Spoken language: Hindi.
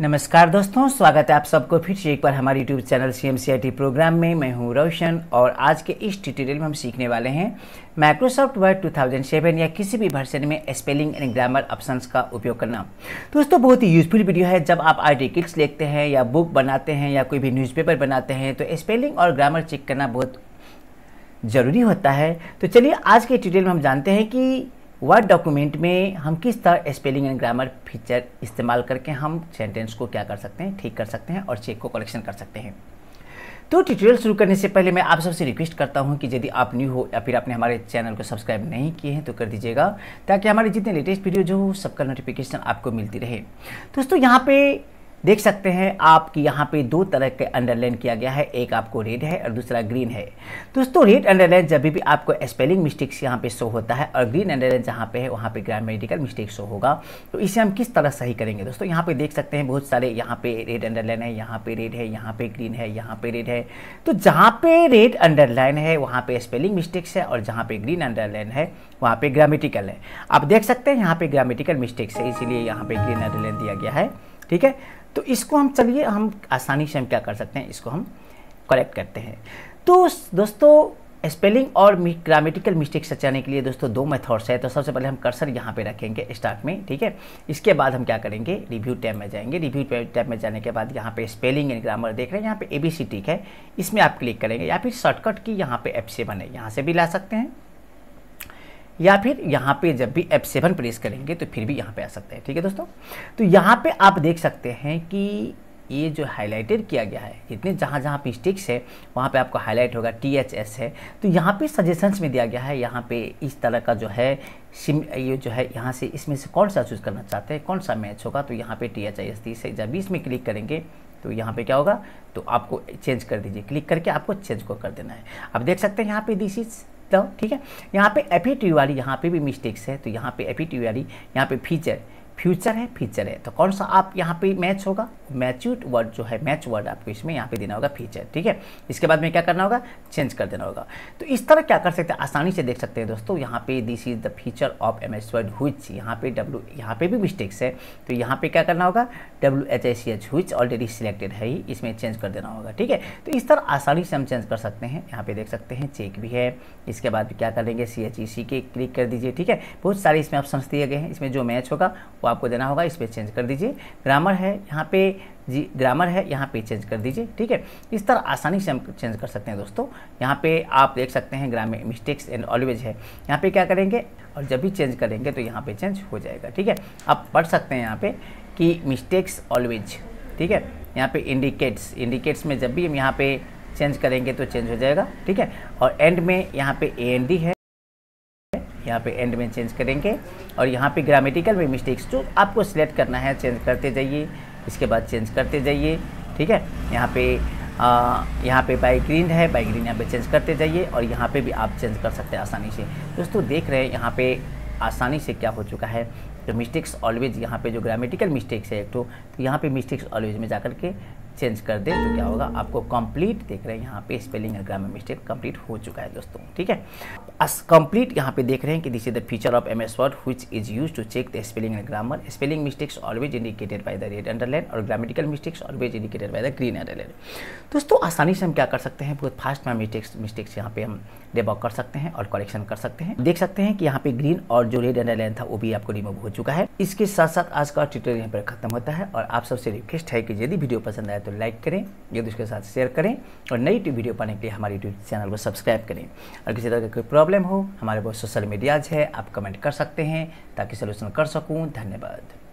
नमस्कार दोस्तों स्वागत है आप सबको फिर से एक बार हमारे YouTube channel C M program में मैं हूं रोशन और आज के इस ट्यूटोरियल में हम सीखने वाले हैं माइक्रोसॉफ्ट वर्ड 2007 या किसी भी वर्जन में स्पेलिंग एंड ग्रामर ऑप्शंस का उपयोग करना दोस्तों बहुत ही यूजफुल वीडियो है जब आप आर्टिकल्स लिखते हैं या बुक बनाते हैं या कोई भी न्यूज़पेपर बनाते हैं तो स्पेलिंग और ग्रामर चेक करना बहुत ज़रूरी होता है तो चलिए आज के ट्यूटोरियल में हम जानते हैं कि वर्ड डॉक्यूमेंट में हम किस तरह स्पेलिंग एंड ग्रामर फीचर इस्तेमाल करके हम सेंटेंस को क्या कर सकते हैं ठीक कर सकते हैं और चेक को कलेक्शन कर सकते हैं तो ट्यूटोरियल शुरू करने से पहले मैं आप सबसे रिक्वेस्ट करता हूं कि यदि आप न्यू हो या फिर आपने हमारे चैनल को सब्सक्राइब नहीं किए हैं तो कर दीजिएगा ताकि हमारे जितने लेटेस्ट वीडियो जो सबका नोटिफिकेशन आपको मिलती रहे दोस्तों यहाँ पर देख सकते हैं आप कि यहाँ पे दो तरह के अंडरलाइन किया गया है एक आपको रेड है और दूसरा ग्रीन है दोस्तों रेड अंडरलाइन जब भी आपको स्पेलिंग मिस्टेक्स यहाँ पे शो होता है और ग्रीन अंडरलाइन जहाँ पे है वहाँ पे ग्रामेटिकल मिस्टेक शो होगा तो इसे हम किस तरह सही करेंगे दोस्तों यहाँ पे देख सकते हैं बहुत सारे यहाँ पे रेड अंडरलाइन है यहाँ पे रेड है यहाँ पे ग्रीन है यहाँ पे रेड है तो जहाँ पे रेड अंडरलाइन है वहाँ पे स्पेलिंग मिस्टेक्स है और जहाँ पे ग्रीन अंडरलाइन है वहाँ पे ग्रामेटिकल है आप देख सकते हैं यहाँ पे ग्रामेटिकल मिस्टेक्स है इसीलिए यहाँ पे ग्रीन अंडरलाइन दिया गया है ठीक है तो इसको हम चलिए हम आसानी से हम क्या कर सकते हैं इसको हम करेक्ट करते हैं तो दोस्तों स्पेलिंग और ग्रामेटिकल मिस्टेक सचाने के लिए दोस्तों दो मेथड्स है तो सबसे पहले हम कर्सर यहाँ पे रखेंगे स्टार्ट में ठीक है इसके बाद हम क्या करेंगे रिव्यू टैब में जाएंगे रिव्यू टैब में जाने के बाद यहाँ पे स्पेलिंग एंड ग्रामर देख रहे हैं यहाँ पे ए बी सी ठीक है इसमें आप क्लिक करेंगे या फिर शॉर्टकट की यहाँ पे एफ से बने यहाँ से भी ला सकते हैं या फिर यहाँ पे जब भी F7 प्रेस करेंगे तो फिर भी यहाँ पे आ सकते हैं ठीक है दोस्तों तो यहाँ पे आप देख सकते हैं कि ये जो हाईलाइटेड किया गया है जितने जहाँ जहाँ पे स्टिक्स है वहाँ पे आपको हाईलाइट होगा टी एच एस है तो यहाँ पे सजेशंस में दिया गया है यहाँ पे इस तरह का जो है सिम ये जो है यहाँ से इसमें से कौन सा चूज़ करना चाहते हैं कौन सा मैच होगा तो यहाँ पे टी एच आई एस तीस है जब इसमें क्लिक करेंगे तो यहाँ पे क्या होगा तो आपको चेंज कर दीजिए क्लिक करके आपको चेंज को कर देना है आप देख सकते हैं यहाँ पे दिस इज़ तो ठीक है यहाँ पे एपी ट्यूआली यहाँ पे भी मिस्टेक्स है तो यहाँ पे एपी ट्यूआली यहाँ पे फीचर फ्यूचर है फीचर है तो कौन सा आप यहाँ पे मैच होगा मैच्यूट वर्ड जो है मैच वर्ड आपको इसमें यहाँ पे देना होगा फ्यूचर ठीक है इसके बाद में क्या करना होगा चेंज कर देना होगा तो इस तरह क्या कर सकते हैं आसानी से देख सकते हैं दोस्तों यहाँ पे this is the feature of M S Word हुच यहाँ पे डब्ल्यू यहाँ पे भी मिस्टेक्स है तो यहाँ पे क्या करना होगा W H I C H हुच ऑलरेडी सिलेक्टेड है ही इसमें चेंज कर देना होगा ठीक है तो इस तरह आसानी से हम चेंज कर सकते हैं यहाँ पे देख सकते हैं चेक भी है इसके बाद क्या करेंगे सी एच ई सी के क्लिक कर दीजिए ठीक है बहुत सारे इसमें ऑप्शन दिए गए हैं इसमें जो मैच होगा आपको देना होगा इस पर चेंज कर दीजिए ग्रामर है यहाँ पे जी ग्रामर है यहाँ पे चेंज कर दीजिए ठीक है इस तरह आसानी से हम चेंज कर सकते हैं दोस्तों यहाँ पे आप देख सकते हैं ग्रामर मिस्टेक्स एंड ऑलवेज है यहाँ पे क्या करेंगे और जब भी चेंज करेंगे तो यहाँ पे चेंज हो जाएगा ठीक है आप पढ़ सकते हैं यहाँ पे कि मिस्टेक्स ऑलवेज ठीक है यहाँ पे इंडिकेट्स इंडिकेट्स में जब भी हम यहाँ पे चेंज करेंगे तो चेंज हो जाएगा ठीक है और एंड में यहाँ पे ए एन डी है यहाँ पे एंड में चेंज करेंगे और यहाँ पे ग्रामेटिकल में मिस्टेक्स जो आपको सिलेक्ट करना है चेंज करते जाइए इसके बाद चेंज करते जाइए ठीक है यहाँ पे आ, यहाँ पे बाई ग्रीन है बाई ग्रीन यहाँ पे चेंज करते जाइए और यहाँ पे भी आप चेंज कर सकते हैं आसानी से दोस्तों देख रहे हैं यहाँ पे आसानी से क्या हो चुका है तो मिस्टेक्स ऑलवेज यहाँ पे जो ग्रामेटिकल मिस्टेक्स है एक तो, तो यहाँ पे मिस्टेक्स ऑलवेज में जा करके चेंज कर दें तो क्या होगा आपको कंप्लीट देख रहे हैं यहाँ पे स्पेलिंग और ग्रामर मिस्टेक कंप्लीट हो चुका है दोस्तों ठीक है कंप्लीट यहाँ पे देख रहे हैं कि this is the feature of M S Word which is use to check the spelling and grammar spelling mistakes always indicated by the red underline और grammatical mistakes always indicated by the green underline दोस्तों आसानी से हम क्या कर सकते हैं बहुत फास्ट में मिस्टेक्स मिस्टेक्स यहाँ पे हम डेबॉक कर सकते हैं और करेक्शन कर सकते हैं देख सकते हैं कि यहाँ पे ग्रीन और जो रेड अंडरलाइन था वो भी आपको रिमूव हो चुका है इसके साथ साथ आज का ट्यूटोरियल यहाँ पर खत्म होता है और आप सबसे रिक्वेस्ट है कि यदि वीडियो पसंद आए तो तो लाइक करें एक दूसरे के साथ शेयर करें और नई वीडियो पाने के लिए हमारे यूट्यूब चैनल को सब्सक्राइब करें और किसी तरह की कोई प्रॉब्लम हो हमारे पास सोशल मीडियाज़ है आप कमेंट कर सकते हैं ताकि सोल्यूशन कर सकूँ धन्यवाद